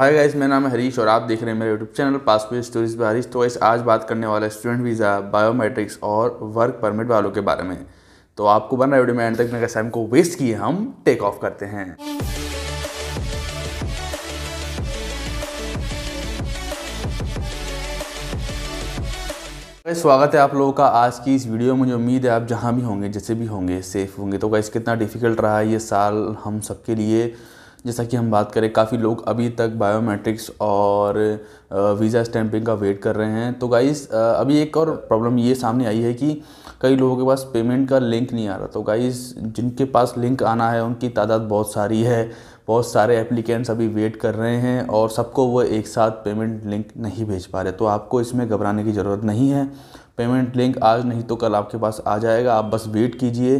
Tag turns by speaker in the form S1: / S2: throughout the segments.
S1: Hi guys मेरा नाम है हरीश और आप देख रहे हैं मेरे यूट्यूब चैनल पासपोर्ट स्टोरीज पर हरीश तो इस आज बात करने वाला स्टूडेंट वीज़ा बायोमेट्रिक्स और वर्क परमिट वालों के बारे में तो आपको बन रहा है वीडियो में एंड तक मेरे टाइम को वेस्ट किए हम टेक ऑफ करते हैं स्वागत है आप लोगों का आज की इस वीडियो में मुझे उम्मीद है आप जहाँ भी होंगे जैसे भी होंगे सेफ होंगे तो गाइस कितना डिफिकल्ट रहा है ये साल हम सबके लिए जैसा कि हम बात करें काफ़ी लोग अभी तक बायोमेट्रिक्स और वीज़ा स्टैंपिंग का वेट कर रहे हैं तो गाइस अभी एक और प्रॉब्लम ये सामने आई है कि कई लोगों के पास पेमेंट का लिंक नहीं आ रहा तो गाइस जिनके पास लिंक आना है उनकी तादाद बहुत सारी है बहुत सारे एप्लीकेंट्स अभी वेट कर रहे हैं और सबको वो एक साथ पेमेंट लिंक नहीं भेज पा रहे तो आपको इसमें घबराने की ज़रूरत नहीं है पेमेंट लिंक आज नहीं तो कल आपके पास आ जाएगा आप बस वेट कीजिए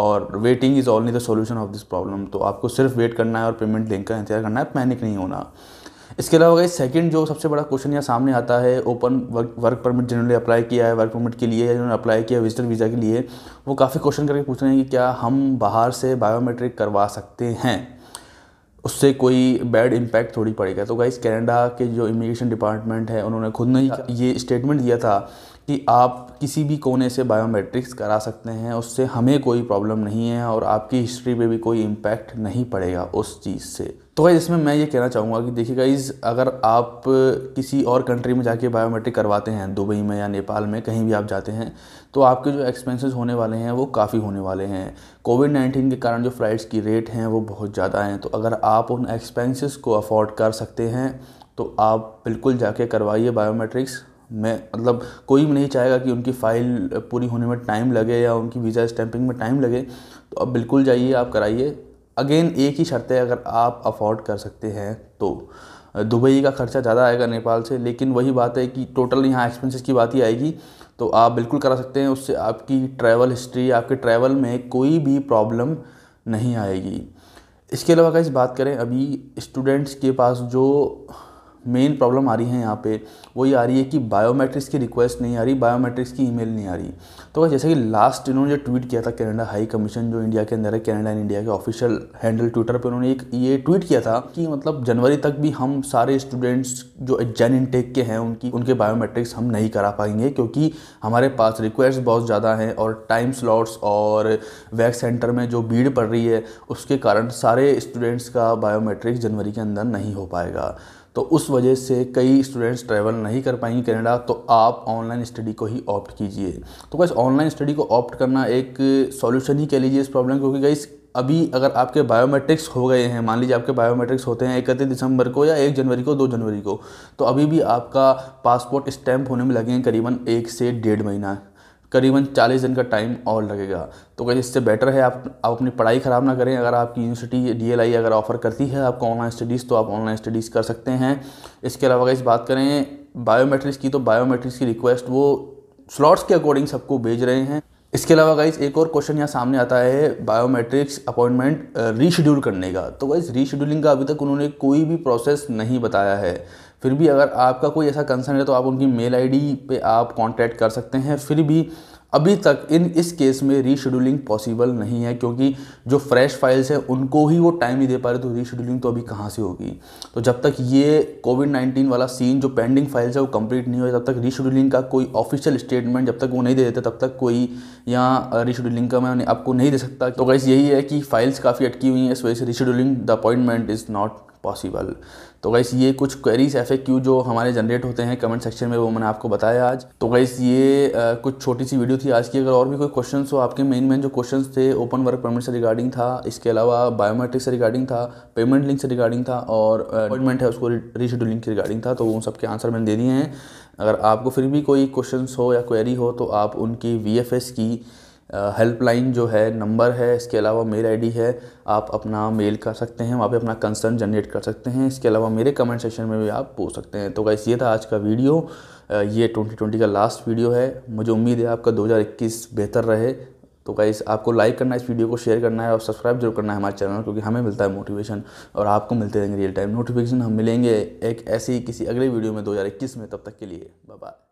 S1: और waiting is only the solution of this problem तो आपको सिर्फ वेट करना है और पेमेंट लेने का इंतजार करना है पैनिक नहीं होना इसके अलावा गई सेकंड जो सबसे बड़ा क्वेश्चन यहाँ सामने आता है ओपन वर्क वर्क परमिट जिन्होंने अप्लाई किया है वर्क परमिट के लिए या जिन्होंने अप्लाई किया विजिटर वीज़ा के लिए वो काफ़ी क्वेश्चन करके पूछ रहे हैं कि क्या हम बाहर से बायोमेट्रिक करवा सकते हैं उससे कोई बैड इम्पैक्ट थोड़ी पड़ेगा तो गाइस कैनेडा के जो इमिग्रेशन डिपार्टमेंट है उन्होंने खुद ने अच्छा। ये स्टेटमेंट दिया था कि आप किसी भी कोने से बायोमेट्रिक्स करा सकते हैं उससे हमें कोई प्रॉब्लम नहीं है और आपकी हिस्ट्री पे भी कोई इम्पैक्ट नहीं पड़ेगा उस चीज़ से तो गाइज़ इसमें मैं ये कहना चाहूँगा कि देखिए गाइज़ अगर आप किसी और कंट्री में जाके बायोमेट्रिक करवाते हैं दुबई में या नेपाल में कहीं भी आप जाते हैं तो आपके जो एक्सपेंसेस होने वाले हैं वो काफ़ी होने वाले हैं कोविड नाइन्टीन के कारण जो फ़्लाइट्स की रेट हैं वो बहुत ज़्यादा हैं तो अगर आप उन एक्सपेंसेस को अफोर्ड कर सकते हैं तो आप बिल्कुल जाके करवाइए बायोमेट्रिक्स मैं मतलब कोई भी नहीं चाहेगा कि उनकी फ़ाइल पूरी होने में टाइम लगे या उनकी वीज़ा स्टैंपिंग में टाइम लगे तो आप बिल्कुल जाइए आप कराइए अगेन एक ही शर्त है अगर आप अफोर्ड कर सकते हैं तो दुबई का खर्चा ज़्यादा आएगा नेपाल से लेकिन वही बात है कि टोटल यहाँ एक्सपेंसेस की बात ही आएगी तो आप बिल्कुल करा सकते हैं उससे आपकी ट्रैवल हिस्ट्री आपके ट्रैवल में कोई भी प्रॉब्लम नहीं आएगी इसके अलावा अगर इस बात करें अभी स्टूडेंट्स के पास जो मेन प्रॉब्लम आ रही है यहाँ पे वो ये आ रही है कि बायोमेट्रिक्स की रिक्वेस्ट नहीं आ रही बायोमेट्रिक्स की ईमेल नहीं आ रही तो जैसे कि लास्ट इन्होंने जो ट्वीट किया था कनाडा हाई कमीशन जो इंडिया के अंदर है कनाडा एंड इंडिया के ऑफिशियल हैंडल ट्विटर पर उन्होंने एक ये ट्वीट किया था कि मतलब जनवरी तक भी हम सारे स्टूडेंट्स जो एग्जाम इनटेक के हैं उनकी उनके बायोमेट्रिक्स हम नहीं करा पाएंगे क्योंकि हमारे पास रिक्वेस्ट बहुत ज़्यादा हैं और टाइम स्लॉट्स और वैक्स सेंटर में जो भीड़ पड़ रही है उसके कारण सारे स्टूडेंट्स का बायोमेट्रिक्स जनवरी के अंदर नहीं हो पाएगा तो उस वजह से कई स्टूडेंट्स ट्रैवल नहीं कर पाएंगे कनाडा तो आप ऑनलाइन स्टडी को ही ऑप्ट कीजिए तो बस ऑनलाइन स्टडी को ऑप्ट करना एक सॉल्यूशन ही कह लीजिए इस प्रॉब्लम क्योंकि गाइस अभी अगर आपके बायोमेट्रिक्स हो गए हैं मान लीजिए आपके बायोमेट्रिक्स होते हैं इकतीस दिसंबर को या एक जनवरी को दो जनवरी को तो अभी भी आपका पासपोर्ट स्टैम्प होने में लगेंगे करीबन एक से डेढ़ महीना करीबन 40 दिन का टाइम और लगेगा तो कहीं इससे बेटर है आप आप अपनी पढ़ाई ख़राब ना करें अगर आपकी यूनिवर्सिटी डीएलआई अगर ऑफ़र करती है आपको ऑनलाइन स्टडीज़ तो आप ऑनलाइन स्टडीज़ कर सकते हैं इसके अलावा अगर इस बात करें बायोमेट्रिक्स की तो बायोमेट्रिक्स की रिक्वेस्ट वो स्लॉट्स के अकॉर्डिंग सबको भेज रहे हैं इसके अलावा गाइज एक और क्वेश्चन यहाँ सामने आता है बायोमेट्रिक्स अपॉइंटमेंट रीशेड्यूल करने का तो गाइज रीशेड्यूलिंग का अभी तक उन्होंने कोई भी प्रोसेस नहीं बताया है फिर भी अगर आपका कोई ऐसा कंसर्न है तो आप उनकी मेल आईडी पे आप कांटेक्ट कर सकते हैं फिर भी अभी तक इन इस केस में रीशेड्यूलिंग पॉसिबल नहीं है क्योंकि जो फ्रेश फाइल्स हैं उनको ही वो टाइम नहीं दे पा रहे तो रीशेड्यूलिंग तो अभी कहाँ से होगी तो जब तक ये कोविड नाइन्टीन वाला सीन जो पेंडिंग फाइल्स है वो कंप्लीट नहीं हुआ तब तक रीशेड्यूलिंग का कोई ऑफिशियल स्टेटमेंट जब तक वो नहीं दे देते तब तक कोई यहाँ रीशेड्यूलिंग का मैं आपको नहीं दे सकता तो गैस यही है कि फाइल्स काफ़ी अटकी हुई हैं इस वजह से rescheduling the appointment is not possible तो गैस ये कुछ क्वेरीज एफ जो हमारे जनरेट होते हैं कमेंट सेक्शन में वो मैंने आपको बताया आज तो गैस ये आ, कुछ छोटी सी वीडियो थी आज की अगर और भी कोई क्वेश्चन हो आपके मेन मेन जो क्वेश्चन थे ओपन वर्क परमिट से रिगार्डिंग था इसके अलावा बायोमेट्रिक से रिगार्डिंग था पेमेंट लिंक से रिगार्डिंग था और अपॉइंटमेंट है उसको रिशेड्यूलिंग की रिगार्डिंग था तो उन सबके आंसर मैंने दे दिए हैं अगर आपको फिर भी कोई क्वेश्चन हो या क्वेरी हो तो आप उनकी वी की हेल्पलाइन जो है नंबर है इसके अलावा मेल आईडी है आप अपना मेल कर सकते हैं वहाँ पे अपना कंसर्न जनरेट कर सकते हैं इसके अलावा मेरे कमेंट सेक्शन में भी आप पूछ सकते हैं तो गाइस ये था आज का वीडियो ये 2020 का लास्ट वीडियो है मुझे उम्मीद है आपका 2021 बेहतर रहे तो गाइस आपको लाइक करना है इस वीडियो को शेयर करना है और सब्सक्राइब जरूर करना है हमारे चैनल क्योंकि हमें मिलता है मोटिवेशन और आपको मिलते रहेंगे रियल टाइम नोटिफिकेशन हम मिलेंगे एक ऐसी किसी अगले वीडियो में दो में तब तक के लिए बाय